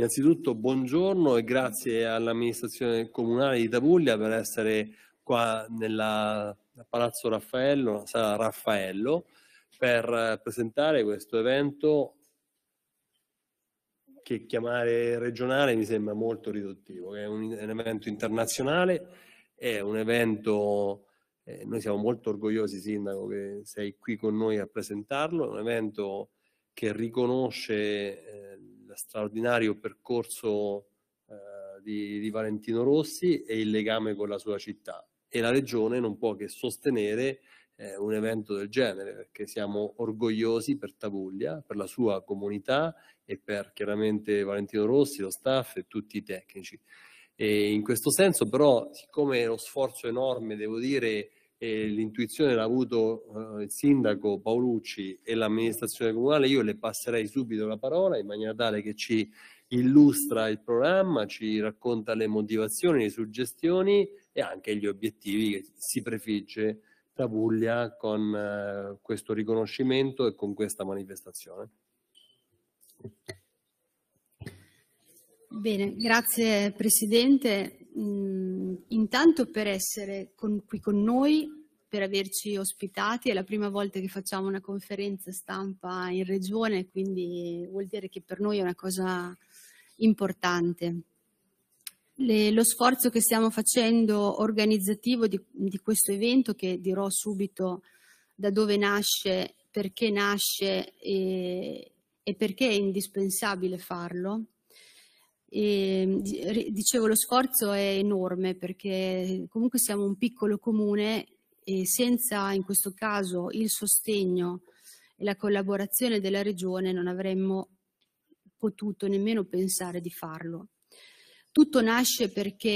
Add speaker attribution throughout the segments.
Speaker 1: Innanzitutto buongiorno e grazie all'amministrazione comunale di Tabuglia per essere qua nella Palazzo Raffaello, sala Raffaello, per eh, presentare questo evento che chiamare regionale mi sembra molto riduttivo, è un, è un evento internazionale, è un evento, eh, noi siamo molto orgogliosi Sindaco che sei qui con noi a presentarlo, è un evento che riconosce eh, straordinario percorso eh, di, di, Valentino Rossi e il legame con la sua città. E la regione non può che sostenere eh, un evento del genere, perché siamo orgogliosi per Tavuglia, per la sua comunità e per chiaramente Valentino Rossi, lo staff e tutti i tecnici. E in questo senso però, siccome lo sforzo enorme, devo dire, eh, l'intuizione l'ha avuto eh, il sindaco Paolucci e l'amministrazione comunale, io le passerei subito la parola in maniera tale che ci illustra il programma, ci racconta le motivazioni, le suggestioni e anche gli obiettivi che si prefigge Puglia con eh, questo riconoscimento e con questa manifestazione.
Speaker 2: Bene, grazie Presidente intanto per essere con, qui con noi, per averci ospitati, è la prima volta che facciamo una conferenza stampa in regione, quindi vuol dire che per noi è una cosa importante. Le, lo sforzo che stiamo facendo organizzativo di, di questo evento, che dirò subito da dove nasce, perché nasce e, e perché è indispensabile farlo, e, ehm, dicevo, lo sforzo è enorme perché eh, comunque siamo un piccolo comune e senza in questo caso il sostegno e la collaborazione della regione non avremmo potuto nemmeno pensare di farlo. Tutto nasce perché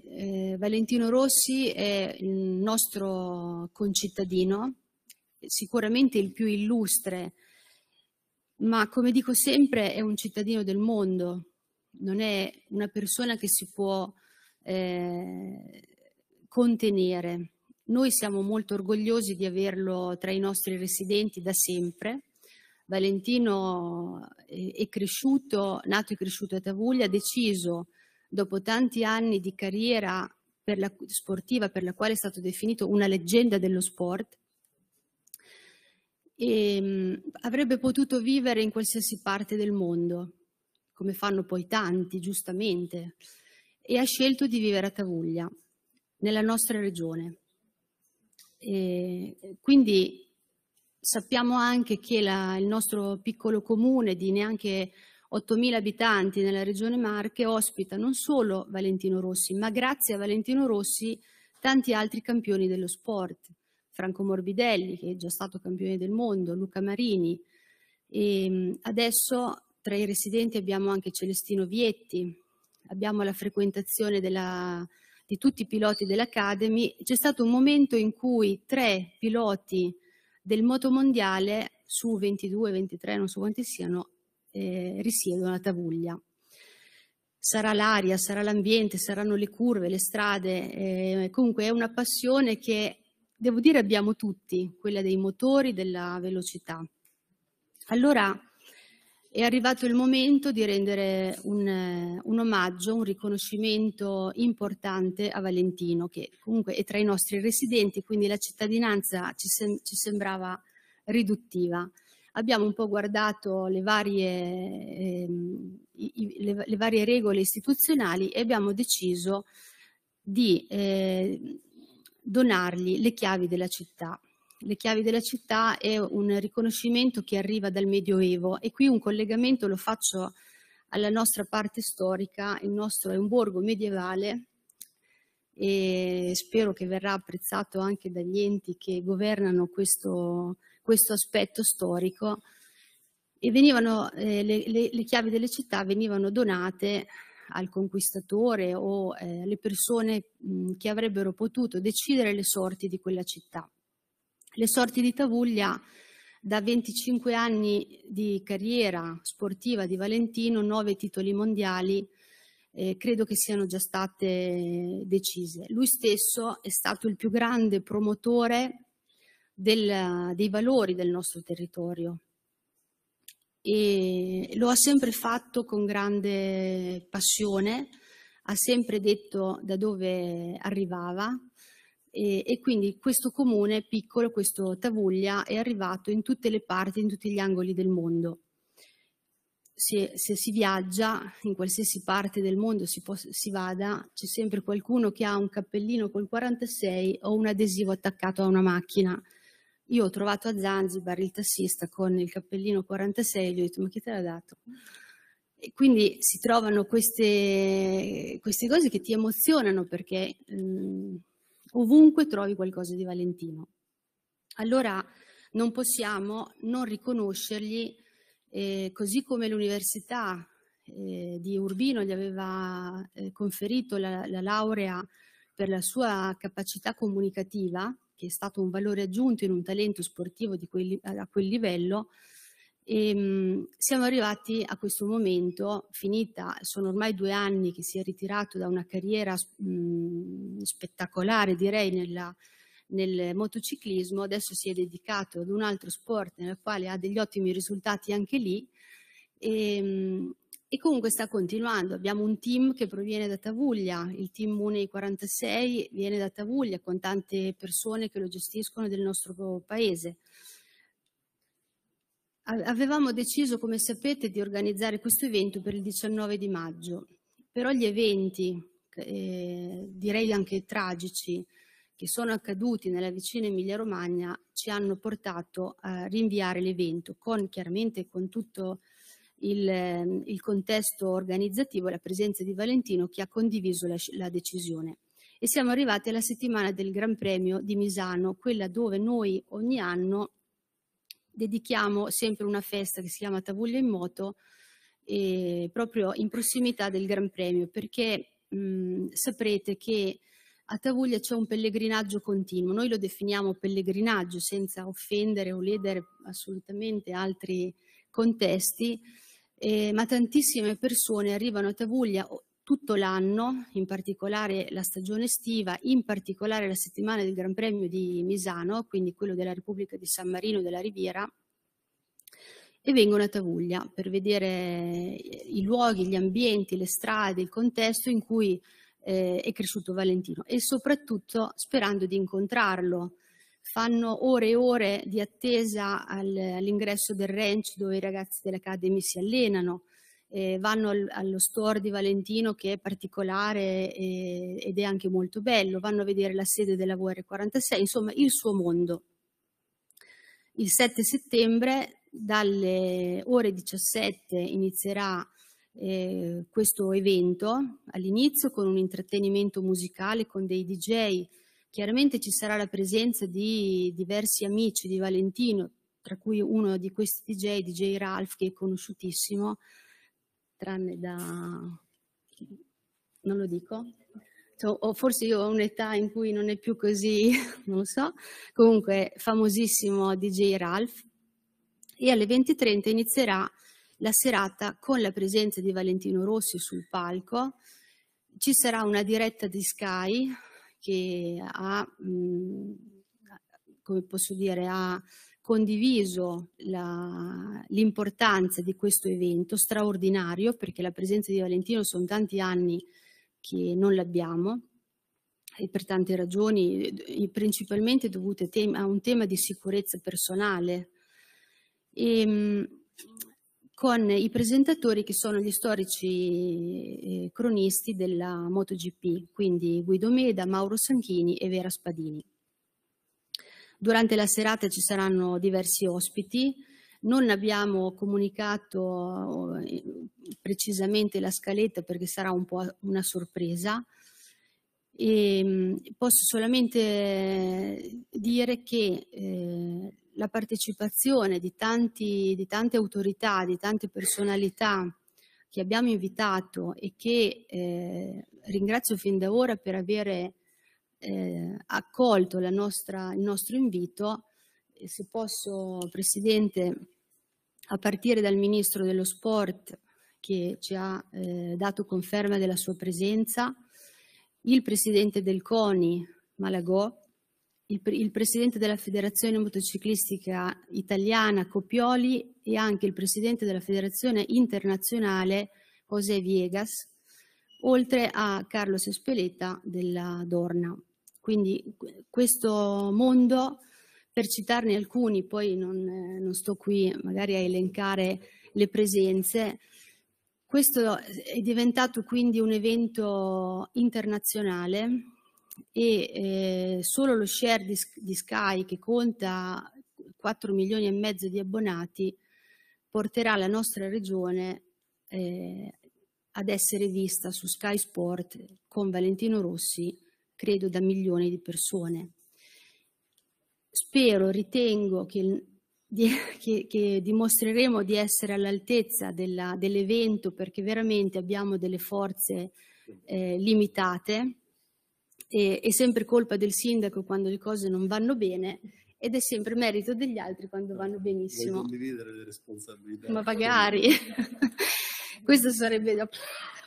Speaker 2: eh, Valentino Rossi è il nostro concittadino, sicuramente il più illustre, ma come dico sempre è un cittadino del mondo, non è una persona che si può eh, contenere. Noi siamo molto orgogliosi di averlo tra i nostri residenti da sempre. Valentino è cresciuto, nato e cresciuto a Tavuglia, ha deciso dopo tanti anni di carriera per la, sportiva per la quale è stato definito una leggenda dello sport, e, ehm, mh, avrebbe potuto vivere in qualsiasi parte del mondo come fanno poi tanti, giustamente, e ha scelto di vivere a Tavuglia, nella nostra regione. E quindi sappiamo anche che la, il nostro piccolo comune di neanche 8.000 abitanti nella regione Marche ospita non solo Valentino Rossi, ma grazie a Valentino Rossi tanti altri campioni dello sport. Franco Morbidelli, che è già stato campione del mondo, Luca Marini. E ehm, adesso tra i residenti abbiamo anche Celestino Vietti, abbiamo la frequentazione della, di tutti i piloti dell'Academy. C'è stato un momento in cui tre piloti del motomondiale su 22, 23, non so quanti siano, eh, risiedono a Tavuglia. Sarà l'aria, sarà l'ambiente, saranno le curve, le strade, eh, comunque è una passione che devo dire abbiamo tutti, quella dei motori, della velocità. Allora è arrivato il momento di rendere un, eh, un, omaggio, un riconoscimento importante a Valentino, che comunque è tra i nostri residenti, quindi la cittadinanza ci, sem ci sembrava riduttiva. Abbiamo un po' guardato le varie, ehm, i, le, le varie regole istituzionali e abbiamo deciso di eh, donargli le chiavi della città le chiavi della città è un riconoscimento che arriva dal Medioevo e qui un collegamento lo faccio alla nostra parte storica, il nostro è un borgo medievale e spero che verrà apprezzato anche dagli enti che governano questo, questo aspetto storico e venivano, eh, le, le, le, chiavi delle città venivano donate al conquistatore o eh, alle persone mh, che avrebbero potuto decidere le sorti di quella città. Le sorti di Tavuglia, da 25 anni di carriera sportiva di Valentino, 9 titoli mondiali, eh, credo che siano già state decise. Lui stesso è stato il più grande promotore del, dei valori del nostro territorio e lo ha sempre fatto con grande passione, ha sempre detto da dove arrivava, e, e, quindi questo comune piccolo, questo Tavuglia, è arrivato in tutte le parti, in tutti gli angoli del mondo. Se, se si viaggia, in qualsiasi parte del mondo si, può, si vada, c'è sempre qualcuno che ha un cappellino col 46 o un adesivo attaccato a una macchina. Io ho trovato a Zanzibar il tassista con il cappellino 46 e gli ho detto ma chi te l'ha dato? E quindi si trovano queste, queste, cose che ti emozionano perché mh, mm, Ovunque trovi qualcosa di Valentino. Allora non possiamo non riconoscergli, eh, così come l'Università eh, di Urbino gli aveva eh, conferito la, la laurea per la sua capacità comunicativa, che è stato un valore aggiunto in un talento sportivo di quel, a quel livello, e, ehm, mh, siamo arrivati a questo momento, finita, sono ormai due anni che si è ritirato da una carriera mh, mhmm, spettacolare, direi, nella, nel motociclismo, adesso si è dedicato ad un altro sport nel quale ha degli ottimi risultati anche lì. E, ehm, e comunque sta continuando. Abbiamo un team che proviene da Tavuglia, il team 146 viene da Tavuglia con tante persone che lo gestiscono del nostro paese. Avevamo deciso, come sapete, di organizzare questo evento per il 19 di maggio, però gli eventi, eh, direi anche tragici, che sono accaduti nella vicina Emilia-Romagna ci hanno portato a rinviare l'evento, con, chiaramente con tutto il, il, contesto organizzativo e la presenza di Valentino che ha condiviso la, la decisione. E siamo arrivati alla settimana del Gran Premio di Misano, quella dove noi ogni anno dedichiamo sempre una festa che si chiama Tavuglia in Moto eh, proprio in prossimità del Gran Premio perché mh, mhmm, saprete che a Tavuglia c'è un pellegrinaggio continuo, noi lo definiamo pellegrinaggio senza offendere o ledere assolutamente altri contesti, eh, ma tantissime persone arrivano a Tavuglia tutto l'anno, in particolare la stagione estiva, in particolare la settimana del Gran Premio di Misano, quindi quello della Repubblica di San Marino e della Riviera, e vengono a Tavuglia per vedere eh, i luoghi, gli ambienti, le strade, il contesto in cui eh, è cresciuto Valentino e soprattutto sperando di incontrarlo. Fanno ore e ore di attesa al, all'ingresso del ranch dove i ragazzi dell'Academy si allenano eh, vanno al, allo store di Valentino che è particolare eh, ed è anche molto bello, vanno a vedere la sede della VR46, insomma il suo mondo. Il 7 settembre dalle ore 17 inizierà eh, questo evento all'inizio con un intrattenimento musicale con dei DJ. Chiaramente ci sarà la presenza di diversi amici di Valentino, tra cui uno di questi DJ, DJ Ralph, che è conosciutissimo, tranne da... non lo dico, cioè, o forse io ho un'età in cui non è più così, non lo so, comunque famosissimo DJ Ralph, e alle 20.30 inizierà la serata con la presenza di Valentino Rossi sul palco, ci sarà una diretta di Sky che ha, mh, mm, come posso dire, ha condiviso l'importanza di questo evento straordinario, perché la presenza di Valentino sono tanti anni che non l'abbiamo, e per tante ragioni, principalmente dovute a un tema di sicurezza personale. E, ehm, con i presentatori che sono gli storici eh, cronisti della MotoGP, quindi Guido Meda, Mauro Sanchini e Vera Spadini. Durante la serata ci saranno diversi ospiti, non abbiamo comunicato eh, precisamente la scaletta perché sarà un po' una sorpresa. E ehm, posso solamente dire che eh, la partecipazione di, tanti, di, tante autorità, di tante personalità che abbiamo invitato e che eh, ringrazio fin da ora per avere eh, accolto nostra, il nostro invito. Se posso, Presidente, a partire dal Ministro dello Sport che ci ha eh, dato conferma della sua presenza, il Presidente del CONI, Malagò, il, il, Presidente della Federazione Motociclistica Italiana, Copioli, e anche il Presidente della Federazione Internazionale, José Viegas, oltre a Carlos Sespeleta della Dorna. Quindi questo mondo, per citarne alcuni, poi non, non sto qui magari a elencare le presenze, questo è diventato quindi un evento internazionale e eh, solo lo share di, di, Sky che conta 4 milioni e mezzo di abbonati porterà la nostra regione eh, ad essere vista su Sky Sport con Valentino Rossi credo da milioni di persone. Spero, ritengo che, che, che dimostreremo di essere all'altezza dell'evento perché veramente abbiamo delle forze eh, limitate e, è sempre colpa del sindaco quando le cose non vanno bene ed è sempre merito degli altri quando vanno benissimo. Vuoi
Speaker 1: condividere le responsabilità.
Speaker 3: Ma magari.
Speaker 2: Questa sarebbe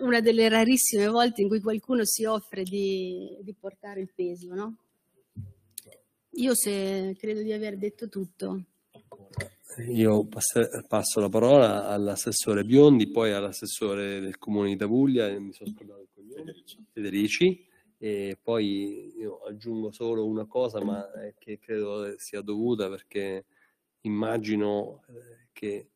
Speaker 2: una delle rarissime volte in cui qualcuno si offre di, di portare il peso, no? Io se credo di aver detto tutto.
Speaker 1: Io passo la parola all'assessore Biondi, poi all'assessore del comune di Tavuglia, mi sono scordato il cognome, Federici, e poi io aggiungo solo una cosa, ma che credo sia dovuta perché immagino eh, che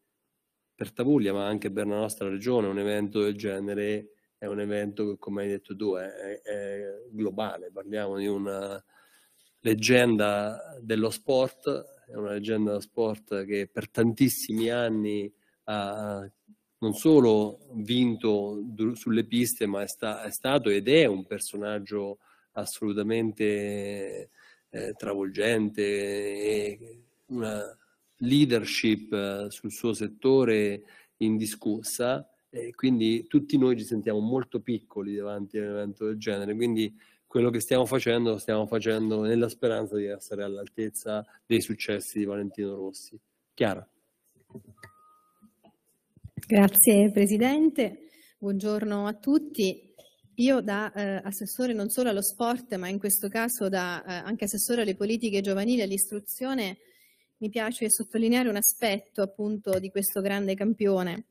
Speaker 1: per Tavuglia, ma anche per la nostra regione, un evento del genere è un evento che, come hai detto tu, è, è globale. Parliamo di una leggenda dello sport, è una leggenda dello sport che per tantissimi anni ha non solo vinto sulle piste, ma è, sta, è stato ed è un personaggio assolutamente eh, travolgente e una leadership eh, sul suo settore indiscussa e quindi tutti noi ci sentiamo molto piccoli davanti a un evento del genere, quindi quello che stiamo facendo lo stiamo facendo nella speranza di essere all'altezza dei successi di Valentino Rossi. Chiara.
Speaker 4: Grazie Presidente, buongiorno a tutti. Io da eh, assessore non solo allo sport, ma in questo caso da eh, anche assessore alle politiche giovanili e all'istruzione, mi piace sottolineare un aspetto appunto di questo grande campione,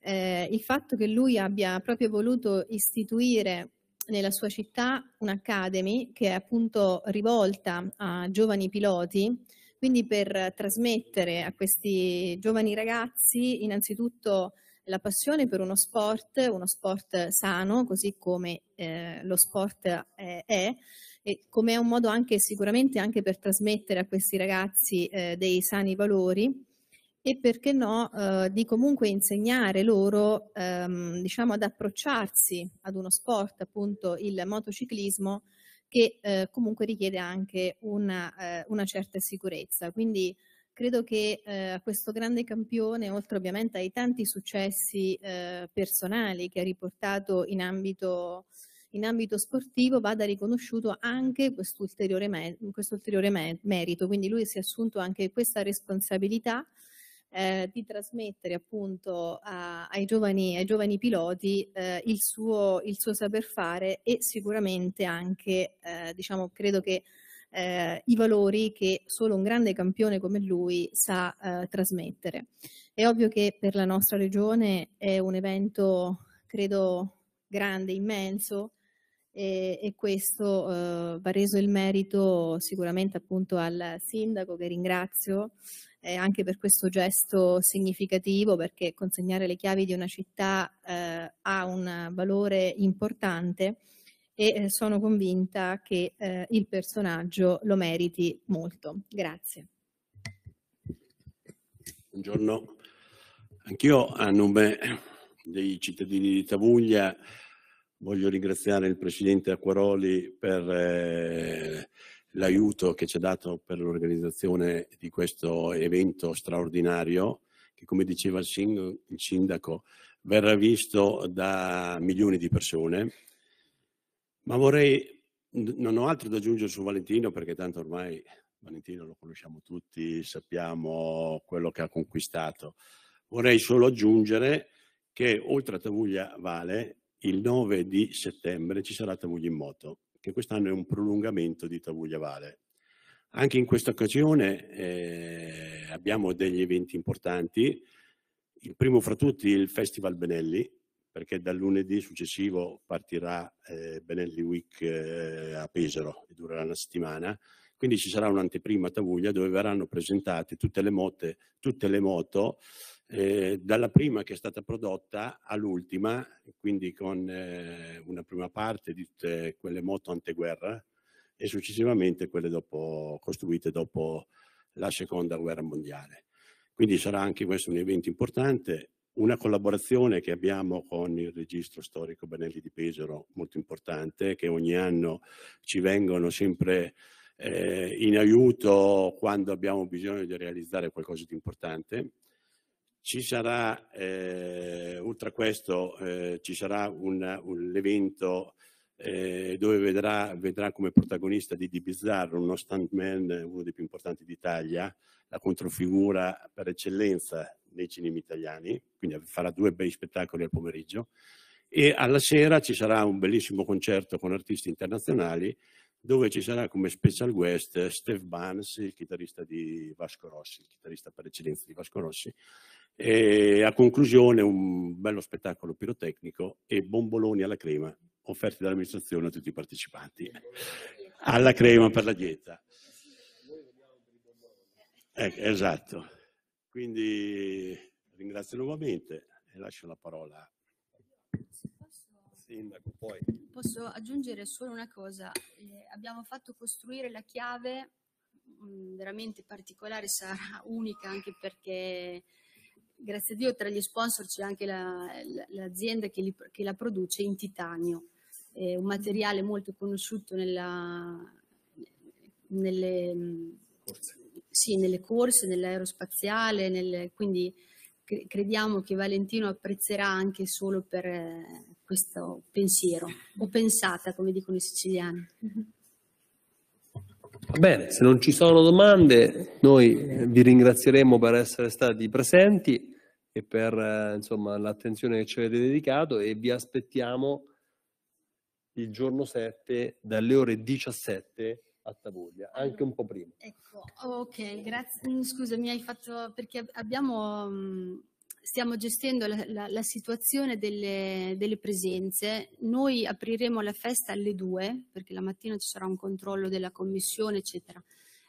Speaker 4: eh, il fatto che lui abbia proprio voluto istituire nella sua città un'academy che è appunto rivolta a giovani piloti, quindi per trasmettere a questi giovani ragazzi innanzitutto la passione per uno sport, uno sport sano, così come eh, lo sport eh, è, e come è un modo anche sicuramente anche per trasmettere a questi ragazzi eh, dei sani valori e perché no eh, di comunque insegnare loro ehm, diciamo ad approcciarsi ad uno sport appunto il motociclismo che eh, comunque richiede anche una, eh, una, certa sicurezza quindi credo che a eh, questo grande campione oltre ovviamente ai tanti successi eh, personali che ha riportato in ambito in ambito sportivo vada riconosciuto anche quest'ulteriore, me quest me merito, quindi lui si è assunto anche questa responsabilità eh, di trasmettere appunto a, ai, giovani, ai, giovani, piloti eh, il, suo, il, suo, saper fare e sicuramente anche, eh, diciamo, credo che eh, i valori che solo un grande campione come lui sa eh, trasmettere. È ovvio che per la nostra regione è un evento, credo, grande, immenso, e, e questo eh, va reso il merito sicuramente appunto al sindaco che ringrazio eh, anche per questo gesto significativo perché consegnare le chiavi di una città eh, ha un valore importante e eh, sono convinta che eh, il personaggio lo meriti molto. Grazie.
Speaker 3: Buongiorno, anch'io a nome dei cittadini di Tavuglia Voglio ringraziare il Presidente Acquaroli per eh, l'aiuto che ci ha dato per l'organizzazione di questo evento straordinario che come diceva il Sindaco verrà visto da milioni di persone. Ma vorrei, non ho altro da aggiungere su Valentino perché tanto ormai Valentino lo conosciamo tutti, sappiamo quello che ha conquistato. Vorrei solo aggiungere che oltre a Tavuglia Vale il 9 di settembre ci sarà Tavuglia in moto, che quest'anno è un prolungamento di Tavuglia Vale. Anche in questa occasione eh, abbiamo degli eventi importanti, il primo fra tutti il Festival Benelli, perché dal lunedì successivo partirà eh, Benelli Week eh, a Pesaro e durerà una settimana, quindi ci sarà un'anteprima a Tavuglia dove verranno presentate tutte le, mote, tutte le moto eh, dalla prima che è stata prodotta all'ultima, quindi con eh, una prima parte di tutte quelle moto anteguerra e successivamente quelle dopo, costruite dopo la seconda guerra mondiale. Quindi sarà anche questo un evento importante, una collaborazione che abbiamo con il registro storico Benelli di Pesaro molto importante, che ogni anno ci vengono sempre eh, in aiuto quando abbiamo bisogno di realizzare qualcosa di importante ci sarà, eh, oltre a questo, eh, ci sarà un, un evento eh, dove vedrà, vedrà, come protagonista di Di Bizzarro, uno stuntman, uno dei più importanti d'Italia, la controfigura per eccellenza nei cinema italiani, quindi farà due bei spettacoli al pomeriggio. E alla sera ci sarà un bellissimo concerto con artisti internazionali dove ci sarà come special guest Steve Barnes, il chitarrista di Vasco Rossi, il chitarrista per eccellenza di Vasco Rossi, e a conclusione un bello spettacolo pirotecnico e bomboloni alla crema offerti dall'amministrazione a tutti i partecipanti. Alla crema per la dieta. Eh, esatto. Quindi ringrazio nuovamente e lascio la parola
Speaker 1: Sindaco,
Speaker 2: Posso aggiungere solo una cosa. Eh, abbiamo fatto costruire la chiave mh, mm, veramente particolare, sarà unica anche perché grazie a Dio tra gli sponsor c'è anche l'azienda la, che, che, la produce in titanio, è un materiale molto conosciuto nella, nelle, corse. Sì, nelle corse, nell'aerospaziale, nel, quindi cre crediamo che Valentino apprezzerà anche solo per eh, questo pensiero, o pensata come dicono i siciliani. Mm-hmm.
Speaker 1: Bene, se non ci sono domande, noi vi ringrazieremo per essere stati presenti e per eh, insomma, l'attenzione che ci avete dedicato e vi aspettiamo il giorno 7 dalle ore 17 a Tavoglia, anche un po' prima. Ecco,
Speaker 2: ok, grazie. Scusa, mi hai fatto perché abbiamo mm, stiamo gestendo la, la, la situazione delle, delle, presenze. Noi apriremo la festa alle 2, perché la mattina ci sarà un controllo della commissione, eccetera.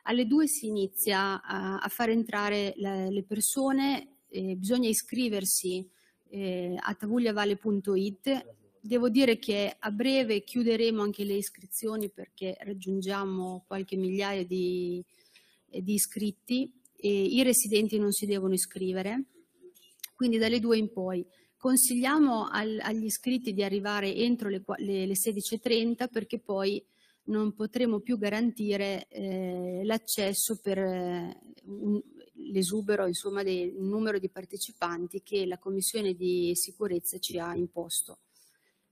Speaker 2: Alle 2 si inizia a, a far entrare la, le persone, eh, bisogna iscriversi eh, a tavugliavale.it. Devo dire che a breve chiuderemo anche le iscrizioni perché raggiungiamo qualche migliaia di, di iscritti. E I residenti non si devono iscrivere quindi dalle 2 in poi. Consigliamo al, agli iscritti di arrivare entro le, le, le 16.30 perché poi non potremo più garantire eh, l'accesso per eh, l'esubero insomma, del numero di partecipanti che la Commissione di sicurezza ci ha imposto.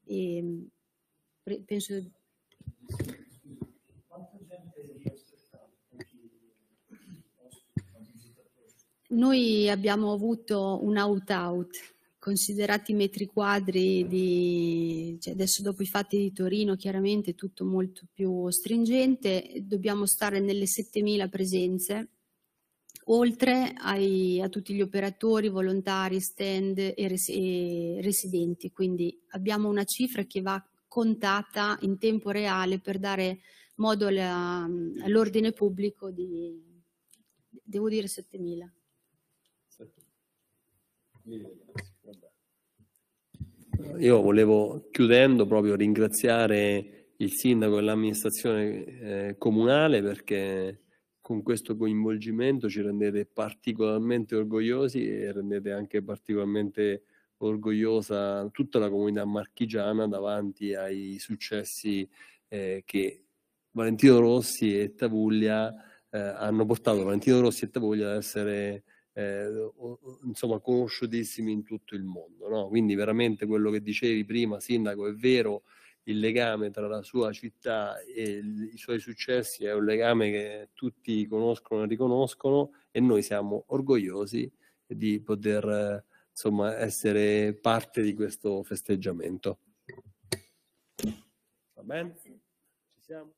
Speaker 2: Ehm, e, penso... Quanta
Speaker 1: gente
Speaker 2: Noi abbiamo avuto un out-out, considerati i metri quadri di, cioè adesso dopo i fatti di Torino chiaramente tutto molto più stringente, dobbiamo stare nelle 7.000 presenze, oltre ai, a tutti gli operatori, volontari, stand e, res, e residenti, quindi abbiamo una cifra che va contata in tempo reale per dare modo all'ordine pubblico di, devo dire, 7.000.
Speaker 1: Io volevo, chiudendo, proprio ringraziare il sindaco e l'amministrazione eh, comunale perché con questo coinvolgimento ci rendete particolarmente orgogliosi e rendete anche particolarmente orgogliosa tutta la comunità marchigiana davanti ai successi eh, che Valentino Rossi e Tavuglia eh, hanno portato Valentino Rossi e Tavuglia ad essere eh, insomma, conosciutissimi in tutto il mondo. No? Quindi veramente quello che dicevi prima, Sindaco, è vero, il legame tra la sua città e i suoi successi è un legame che tutti conoscono e riconoscono e noi siamo orgogliosi di poter insomma, essere parte di questo festeggiamento. Va bene? Ci siamo?